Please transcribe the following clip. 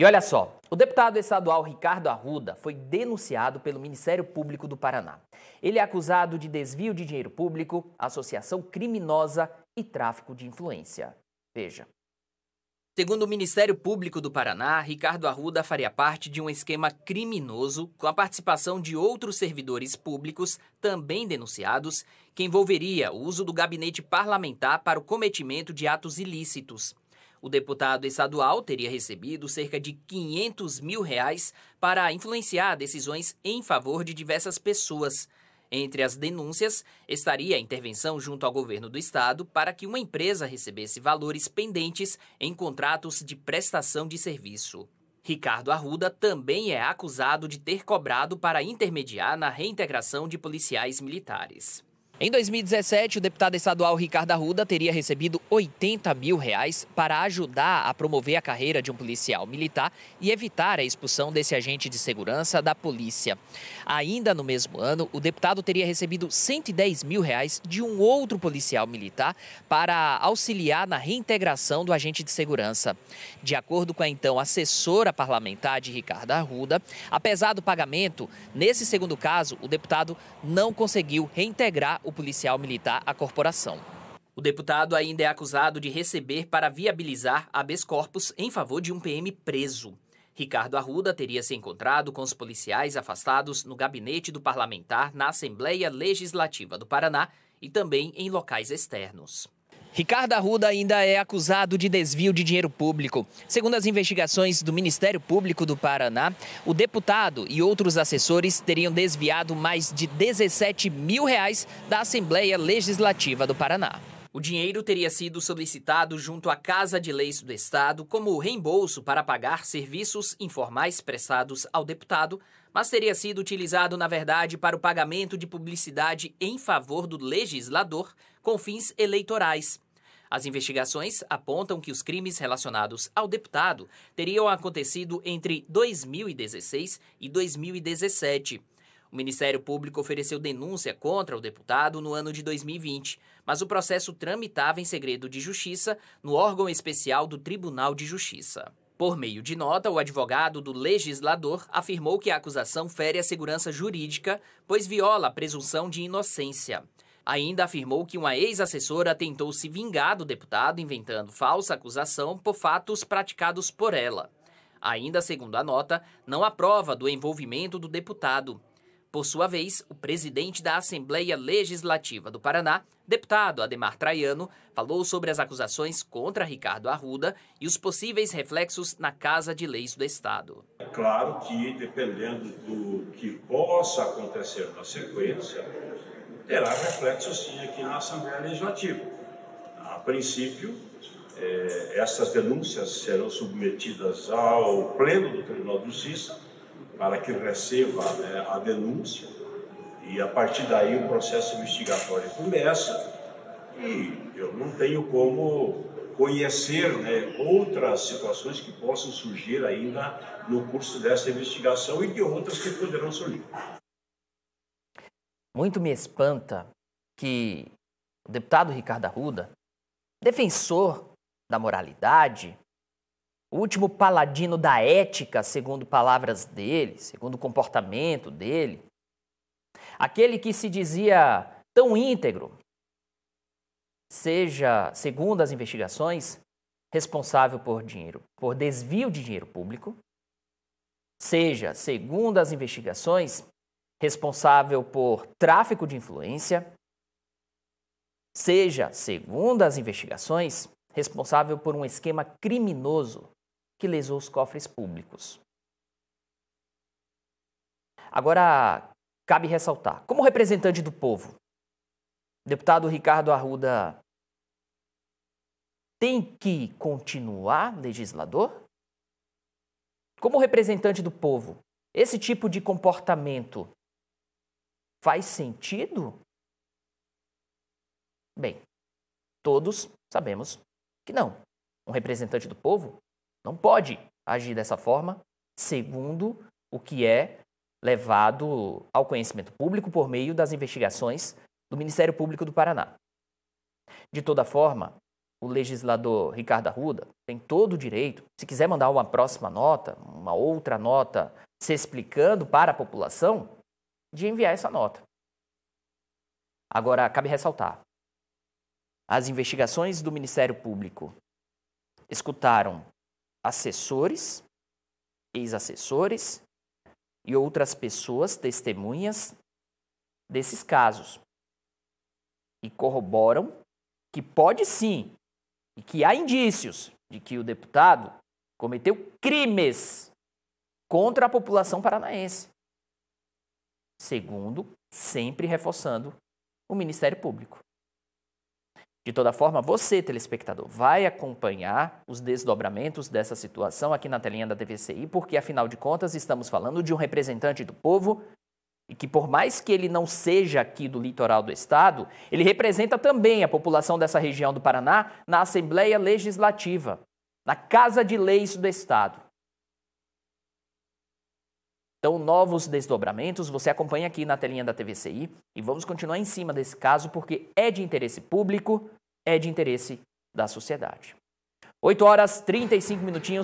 E olha só, o deputado estadual Ricardo Arruda foi denunciado pelo Ministério Público do Paraná. Ele é acusado de desvio de dinheiro público, associação criminosa e tráfico de influência. Veja. Segundo o Ministério Público do Paraná, Ricardo Arruda faria parte de um esquema criminoso com a participação de outros servidores públicos, também denunciados, que envolveria o uso do gabinete parlamentar para o cometimento de atos ilícitos. O deputado estadual teria recebido cerca de 500 mil reais para influenciar decisões em favor de diversas pessoas. Entre as denúncias estaria a intervenção junto ao governo do estado para que uma empresa recebesse valores pendentes em contratos de prestação de serviço. Ricardo Arruda também é acusado de ter cobrado para intermediar na reintegração de policiais militares. Em 2017, o deputado estadual Ricardo Arruda teria recebido 80 mil reais para ajudar a promover a carreira de um policial militar e evitar a expulsão desse agente de segurança da polícia. Ainda no mesmo ano, o deputado teria recebido 110 mil reais de um outro policial militar para auxiliar na reintegração do agente de segurança. De acordo com a então assessora parlamentar de Ricardo Arruda, apesar do pagamento, nesse segundo caso, o deputado não conseguiu reintegrar o o policial militar à corporação. O deputado ainda é acusado de receber para viabilizar habeas corpus em favor de um PM preso. Ricardo Arruda teria se encontrado com os policiais afastados no gabinete do parlamentar na Assembleia Legislativa do Paraná e também em locais externos. Ricardo Arruda ainda é acusado de desvio de dinheiro público. Segundo as investigações do Ministério Público do Paraná, o deputado e outros assessores teriam desviado mais de 17 mil reais da Assembleia Legislativa do Paraná. O dinheiro teria sido solicitado junto à Casa de Leis do Estado como reembolso para pagar serviços informais prestados ao deputado, mas teria sido utilizado, na verdade, para o pagamento de publicidade em favor do legislador com fins eleitorais. As investigações apontam que os crimes relacionados ao deputado teriam acontecido entre 2016 e 2017. O Ministério Público ofereceu denúncia contra o deputado no ano de 2020, mas o processo tramitava em segredo de justiça no órgão especial do Tribunal de Justiça. Por meio de nota, o advogado do legislador afirmou que a acusação fere a segurança jurídica, pois viola a presunção de inocência. Ainda afirmou que uma ex-assessora tentou se vingar do deputado inventando falsa acusação por fatos praticados por ela. Ainda segundo a nota, não há prova do envolvimento do deputado, por sua vez, o presidente da Assembleia Legislativa do Paraná, deputado Ademar Traiano, falou sobre as acusações contra Ricardo Arruda e os possíveis reflexos na Casa de Leis do Estado. É claro que, dependendo do que possa acontecer na sequência, terá reflexos sim aqui na Assembleia Legislativa. A princípio, é, essas denúncias serão submetidas ao Pleno do Tribunal de Justiça para que receba né, a denúncia e a partir daí o processo investigatório começa e eu não tenho como conhecer né, outras situações que possam surgir ainda no curso dessa investigação e de outras que poderão surgir. Muito me espanta que o deputado Ricardo Arruda, defensor da moralidade, o último paladino da ética, segundo palavras dele, segundo o comportamento dele. Aquele que se dizia tão íntegro, seja, segundo as investigações, responsável por dinheiro, por desvio de dinheiro público, seja, segundo as investigações, responsável por tráfico de influência, seja, segundo as investigações, responsável por um esquema criminoso que lesou os cofres públicos. Agora, cabe ressaltar, como representante do povo, deputado Ricardo Arruda tem que continuar legislador? Como representante do povo, esse tipo de comportamento faz sentido? Bem, todos sabemos que não. Um representante do povo não pode agir dessa forma, segundo o que é levado ao conhecimento público por meio das investigações do Ministério Público do Paraná. De toda forma, o legislador Ricardo Arruda tem todo o direito, se quiser mandar uma próxima nota, uma outra nota se explicando para a população, de enviar essa nota. Agora, cabe ressaltar: as investigações do Ministério Público escutaram assessores, ex-assessores e outras pessoas testemunhas desses casos e corroboram que pode sim e que há indícios de que o deputado cometeu crimes contra a população paranaense. Segundo, sempre reforçando o Ministério Público. De toda forma, você, telespectador, vai acompanhar os desdobramentos dessa situação aqui na telinha da TVCI, porque afinal de contas estamos falando de um representante do povo e que, por mais que ele não seja aqui do litoral do estado, ele representa também a população dessa região do Paraná na Assembleia Legislativa, na Casa de Leis do Estado. Então, novos desdobramentos você acompanha aqui na telinha da TVCI e vamos continuar em cima desse caso porque é de interesse público, é de interesse da sociedade. 8 horas 35 minutinhos.